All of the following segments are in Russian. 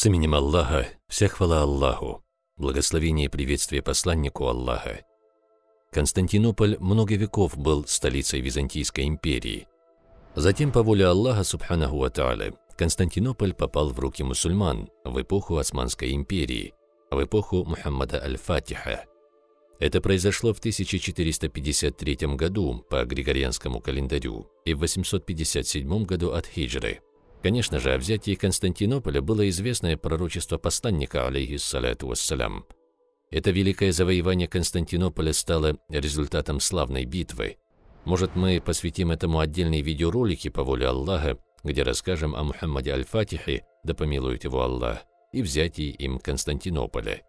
С именем Аллаха, вся хвала Аллаху, благословение и приветствие посланнику Аллаха. Константинополь много веков был столицей Византийской империи. Затем по воле Аллаха, субханаху ва Константинополь попал в руки мусульман в эпоху Османской империи, в эпоху Мухаммада Аль-Фатиха. Это произошло в 1453 году по Григорианскому календарю и в 857 году от хиджры. Конечно же, о взятии Константинополя было известное пророчество посланника, алейхиссаляту вассалям. Это великое завоевание Константинополя стало результатом славной битвы. Может, мы посвятим этому отдельные видеоролики по воле Аллаха, где расскажем о Мухаммаде Аль-Фатихе, да помилует его Аллах, и взятии им Константинополя.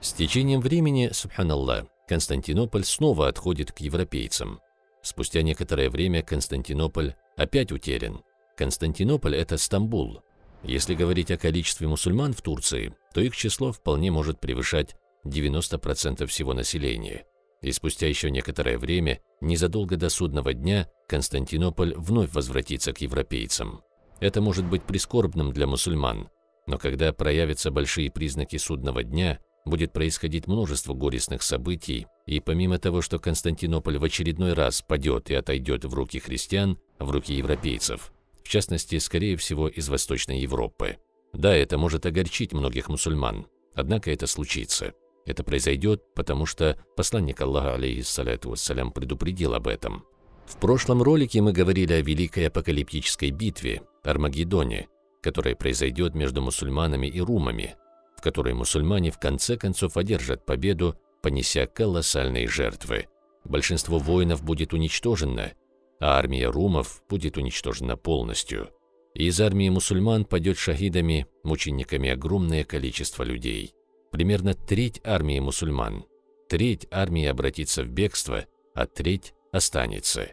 С течением времени, субханаллах, Константинополь снова отходит к европейцам. Спустя некоторое время Константинополь опять утерян. Константинополь – это Стамбул. Если говорить о количестве мусульман в Турции, то их число вполне может превышать 90% всего населения. И спустя еще некоторое время, незадолго до судного дня, Константинополь вновь возвратится к европейцам. Это может быть прискорбным для мусульман, но когда проявятся большие признаки судного дня, будет происходить множество горестных событий, и помимо того, что Константинополь в очередной раз падет и отойдет в руки христиан, в руки европейцев – в частности, скорее всего, из Восточной Европы. Да, это может огорчить многих мусульман, однако это случится. Это произойдет, потому что посланник Аллаха, алейхиссаляту вассалям, предупредил об этом. В прошлом ролике мы говорили о великой апокалиптической битве, Армагеддоне, которая произойдет между мусульманами и румами, в которой мусульмане в конце концов одержат победу, понеся колоссальные жертвы. Большинство воинов будет уничтожено, а армия румов будет уничтожена полностью. Из армии мусульман пойдет шахидами, мучениками огромное количество людей. Примерно треть армии мусульман. Треть армии обратится в бегство, а треть останется.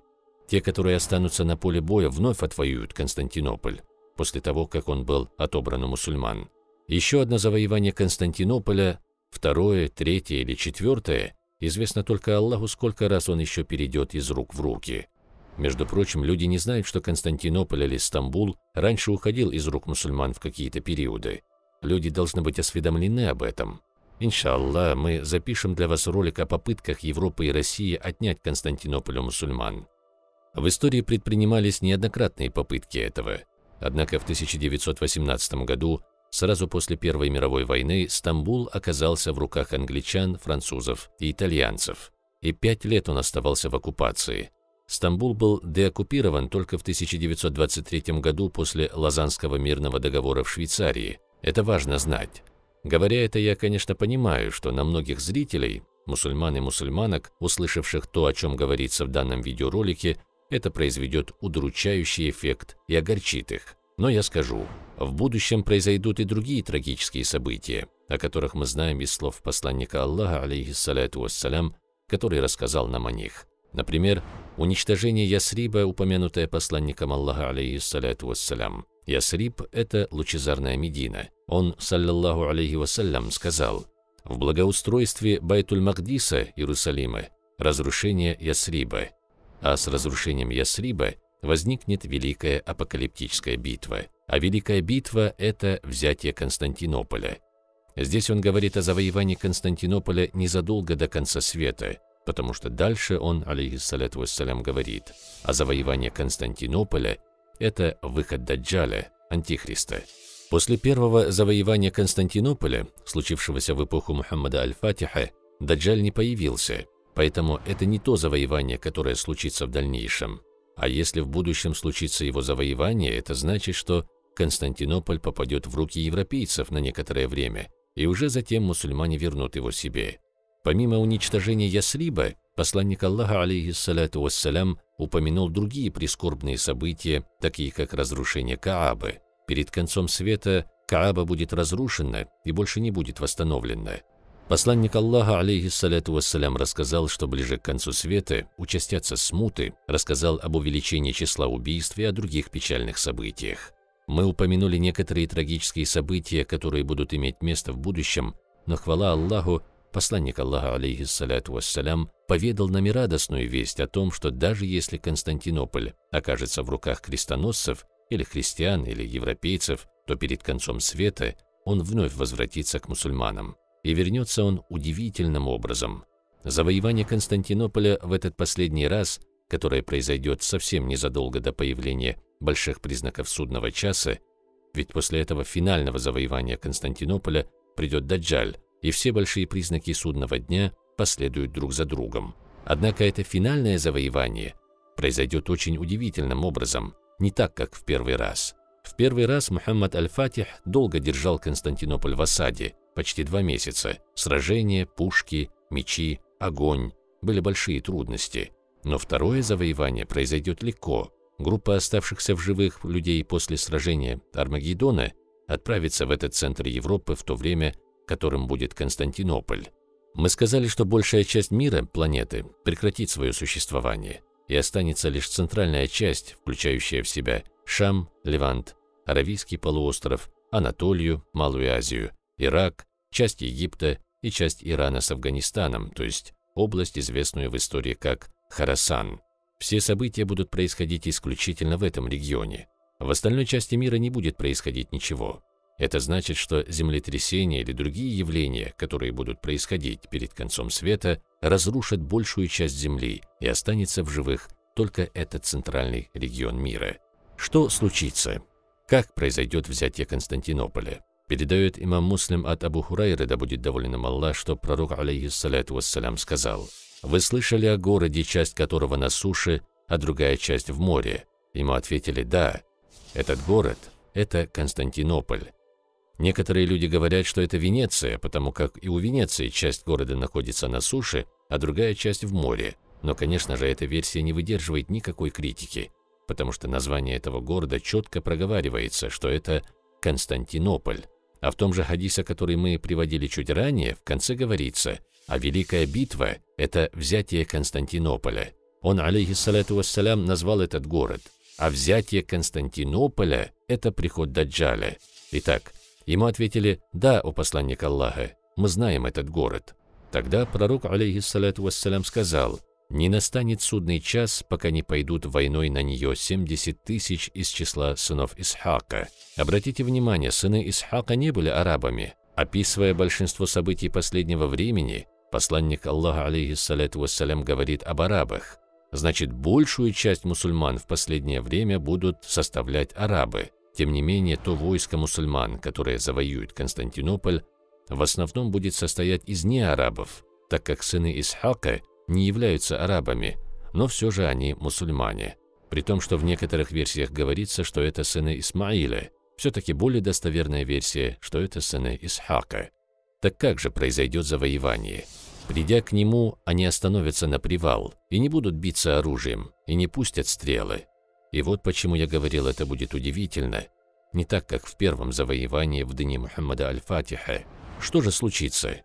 Те, которые останутся на поле боя, вновь отвоюют Константинополь, после того, как он был отобран у мусульман. Еще одно завоевание Константинополя, второе, третье или четвертое, известно только Аллаху, сколько раз он еще перейдет из рук в руки. Между прочим, люди не знают, что Константинополь или Стамбул раньше уходил из рук мусульман в какие-то периоды. Люди должны быть осведомлены об этом. Иншаллах, мы запишем для вас ролик о попытках Европы и России отнять Константинополь у мусульман. В истории предпринимались неоднократные попытки этого. Однако в 1918 году, сразу после Первой мировой войны, Стамбул оказался в руках англичан, французов и итальянцев. И пять лет он оставался в оккупации – Стамбул был деоккупирован только в 1923 году после Лозанского мирного договора в Швейцарии. Это важно знать. Говоря это, я, конечно, понимаю, что на многих зрителей, мусульман и мусульманок, услышавших то, о чем говорится в данном видеоролике, это произведет удручающий эффект и огорчит их. Но я скажу, в будущем произойдут и другие трагические события, о которых мы знаем из слов посланника Аллаха, алейхиссаляту вассалям, который рассказал нам о них. Например, уничтожение Ясриба, упомянутое посланником Аллаха, алейхиссаляту вассалям. Ясриб – это лучезарная Медина. Он, саллиллаху алейхи вассалям, сказал, «В благоустройстве Байтуль-Магдиса, Иерусалима, разрушение Ясриба, а с разрушением Ясриба возникнет Великая Апокалиптическая битва. А Великая битва – это взятие Константинополя». Здесь он говорит о завоевании Константинополя незадолго до конца света – потому что дальше он, алейхиссаляту вассалям, говорит, о «А завоевании Константинополя – это выход Даджаля, Антихриста. После первого завоевания Константинополя, случившегося в эпоху Мухаммада Аль-Фатиха, Даджаль не появился, поэтому это не то завоевание, которое случится в дальнейшем. А если в будущем случится его завоевание, это значит, что Константинополь попадет в руки европейцев на некоторое время, и уже затем мусульмане вернут его себе. Помимо уничтожения Ясриба, посланник Аллаха, алейхиссалату вассалям, упомянул другие прискорбные события, такие как разрушение Каабы. Перед концом света Кааба будет разрушена и больше не будет восстановлена. Посланник Аллаха, алейхиссалату вассалям, рассказал, что ближе к концу света участятся смуты, рассказал об увеличении числа убийств и о других печальных событиях. Мы упомянули некоторые трагические события, которые будут иметь место в будущем, но хвала Аллаху, Посланник Аллаха, алейхиссаляту вассалям, поведал нам и радостную весть о том, что даже если Константинополь окажется в руках крестоносцев или христиан или европейцев, то перед концом света он вновь возвратится к мусульманам. И вернется он удивительным образом. Завоевание Константинополя в этот последний раз, которое произойдет совсем незадолго до появления больших признаков судного часа, ведь после этого финального завоевания Константинополя придет Даджаль, и все большие признаки судного дня последуют друг за другом. Однако это финальное завоевание произойдет очень удивительным образом, не так, как в первый раз. В первый раз Мухаммад Аль-Фатих долго держал Константинополь в осаде, почти два месяца. Сражения, пушки, мечи, огонь – были большие трудности. Но второе завоевание произойдет легко. Группа оставшихся в живых людей после сражения Армагеддона отправится в этот центр Европы в то время, которым будет Константинополь, мы сказали, что большая часть мира, планеты, прекратит свое существование, и останется лишь центральная часть, включающая в себя Шам, Левант, Аравийский полуостров, Анатолию, Малую Азию, Ирак, часть Египта и часть Ирана с Афганистаном, то есть область, известную в истории как Харасан. Все события будут происходить исключительно в этом регионе. В остальной части мира не будет происходить ничего. Это значит, что землетрясения или другие явления, которые будут происходить перед концом света, разрушат большую часть Земли и останется в живых только этот центральный регион мира. Что случится? Как произойдет взятие Константинополя? Передает имам Муслим от Абу Хурайры, да будет доволен им Аллах, что пророк, алейхиссаляту вассалям, сказал, «Вы слышали о городе, часть которого на суше, а другая часть в море?» Ему ответили «Да». Этот город – это Константинополь, Некоторые люди говорят, что это Венеция, потому как и у Венеции часть города находится на суше, а другая часть в море. Но, конечно же, эта версия не выдерживает никакой критики, потому что название этого города четко проговаривается, что это Константинополь. А в том же хадисе, который мы приводили чуть ранее, в конце говорится, а Великая битва – это взятие Константинополя. Он, алейхиссалату вассалям, назвал этот город, а взятие Константинополя – это приход Даджаля. Итак, Ему ответили «Да, о посланник Аллаха, мы знаем этот город». Тогда пророк, алейхиссалату вассалям, сказал «Не настанет судный час, пока не пойдут войной на нее 70 тысяч из числа сынов Исхака». Обратите внимание, сыны Исхака не были арабами. Описывая большинство событий последнего времени, посланник Аллаха, алейхиссалату вассалям, говорит об арабах. Значит, большую часть мусульман в последнее время будут составлять арабы – тем не менее, то войско мусульман, которое завоюет Константинополь, в основном будет состоять из неарабов, так как сыны Исхака не являются арабами, но все же они мусульмане. При том, что в некоторых версиях говорится, что это сыны Исмаиля, все-таки более достоверная версия, что это сыны Исхака. Так как же произойдет завоевание? Придя к нему, они остановятся на привал и не будут биться оружием, и не пустят стрелы, и вот почему я говорил, это будет удивительно, не так, как в первом завоевании в дни Мухаммада Аль-Фатиха. Что же случится?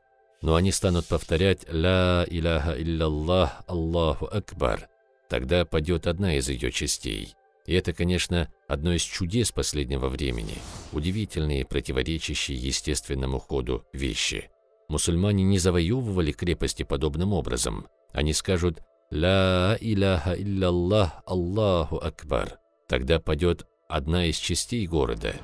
Но они станут повторять «Ла иляха илляллах, Аллаху Акбар». Тогда падет одна из ее частей. И это, конечно, одно из чудес последнего времени. Удивительные, противоречащие естественному ходу вещи. Мусульмане не завоевывали крепости подобным образом. Они скажут «Ля иляха илляллах, Аллаху Акбар». Тогда падет одна из частей города.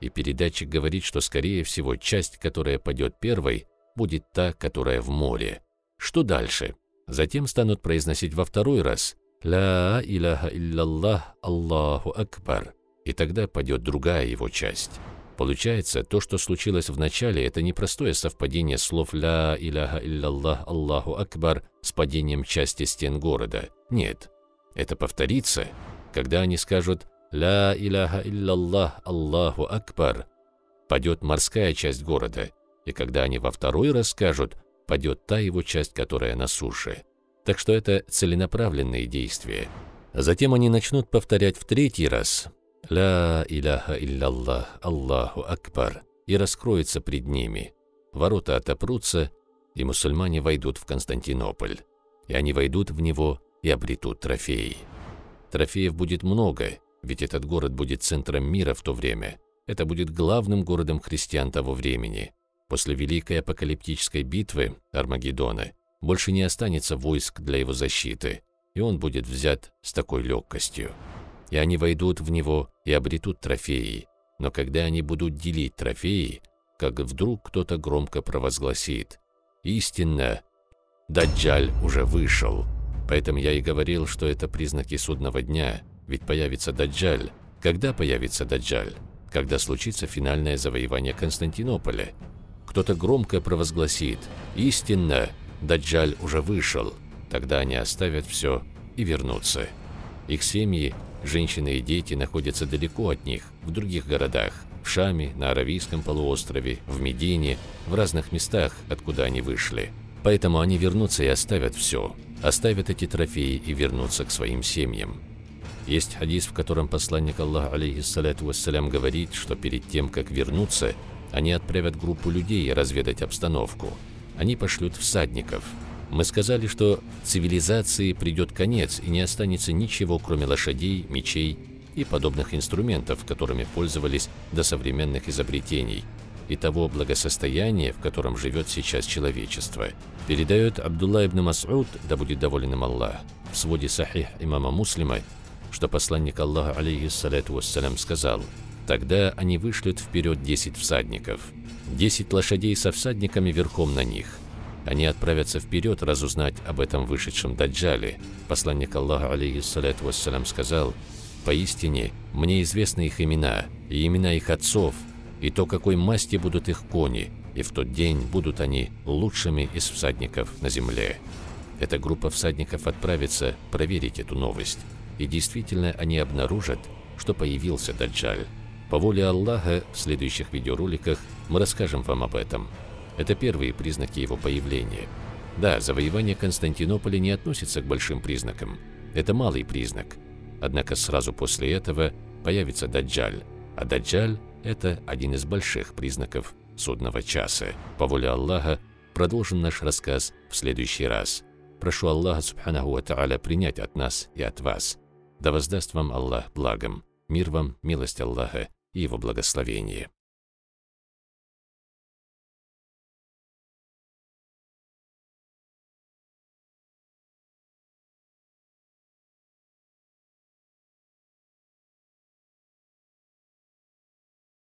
И передатчик говорит, что, скорее всего, часть, которая падет первой, будет та, которая в море. Что дальше? Затем станут произносить во второй раз «Ля иляха илляллах, Аллаху Акбар», и тогда падет другая его часть. Получается, то, что случилось в начале, это простое совпадение слов «Ля иляха илляллах Аллаху Акбар» с падением части стен города. Нет. Это повторится, когда они скажут «Ля иляха илляллах Аллаху Акбар» падет морская часть города, и когда они во второй раз скажут падет та его часть, которая на суше. Так что это целенаправленные действия. Затем они начнут повторять в третий раз, «Ля иляха илляллах, Аллаху Акбар» и раскроется пред ними. Ворота отопрутся, и мусульмане войдут в Константинополь. И они войдут в него и обретут трофеи. Трофеев будет много, ведь этот город будет центром мира в то время. Это будет главным городом христиан того времени. После Великой Апокалиптической битвы Армагеддона больше не останется войск для его защиты, и он будет взят с такой легкостью и они войдут в него и обретут трофеи. Но когда они будут делить трофеи, как вдруг кто-то громко провозгласит «Истинно, Даджаль уже вышел». Поэтому я и говорил, что это признаки судного дня, ведь появится Даджаль. Когда появится Даджаль? Когда случится финальное завоевание Константинополя? Кто-то громко провозгласит «Истинно, Даджаль уже вышел». Тогда они оставят все и вернутся. Их семьи Женщины и дети находятся далеко от них, в других городах, в Шаме, на Аравийском полуострове, в Медине, в разных местах, откуда они вышли. Поэтому они вернутся и оставят все, оставят эти трофеи и вернутся к своим семьям. Есть хадис, в котором посланник Аллаха, алейхиссалату вассалям, говорит, что перед тем, как вернуться, они отправят группу людей разведать обстановку. Они пошлют всадников, мы сказали, что цивилизации придет конец и не останется ничего, кроме лошадей, мечей и подобных инструментов, которыми пользовались до современных изобретений, и того благосостояния, в котором живет сейчас человечество. Передает Абдулла ибн Мас'уд, да будет доволен им Аллах, в своде сахих имама Муслима, что посланник Аллаха, алейхиссалату вассалям, сказал «Тогда они вышлют вперед десять всадников, десять лошадей со всадниками верхом на них, они отправятся вперед разузнать об этом вышедшем Даджале. Посланник Аллаха, алейхиссалату вассалям, сказал, «Поистине, мне известны их имена, и имена их отцов, и то, какой масти будут их кони, и в тот день будут они лучшими из всадников на земле». Эта группа всадников отправится проверить эту новость, и действительно они обнаружат, что появился Даджаль. По воле Аллаха в следующих видеороликах мы расскажем вам об этом. Это первые признаки его появления. Да, завоевание Константинополя не относится к большим признакам. Это малый признак. Однако сразу после этого появится Даджаль, а Даджаль – это один из больших признаков судного часа. По воле Аллаха продолжим наш рассказ в следующий раз. Прошу Аллаха Субханаху Ва принять от нас и от вас. Да воздаст вам Аллах благом. Мир вам, милость Аллаха и Его благословение.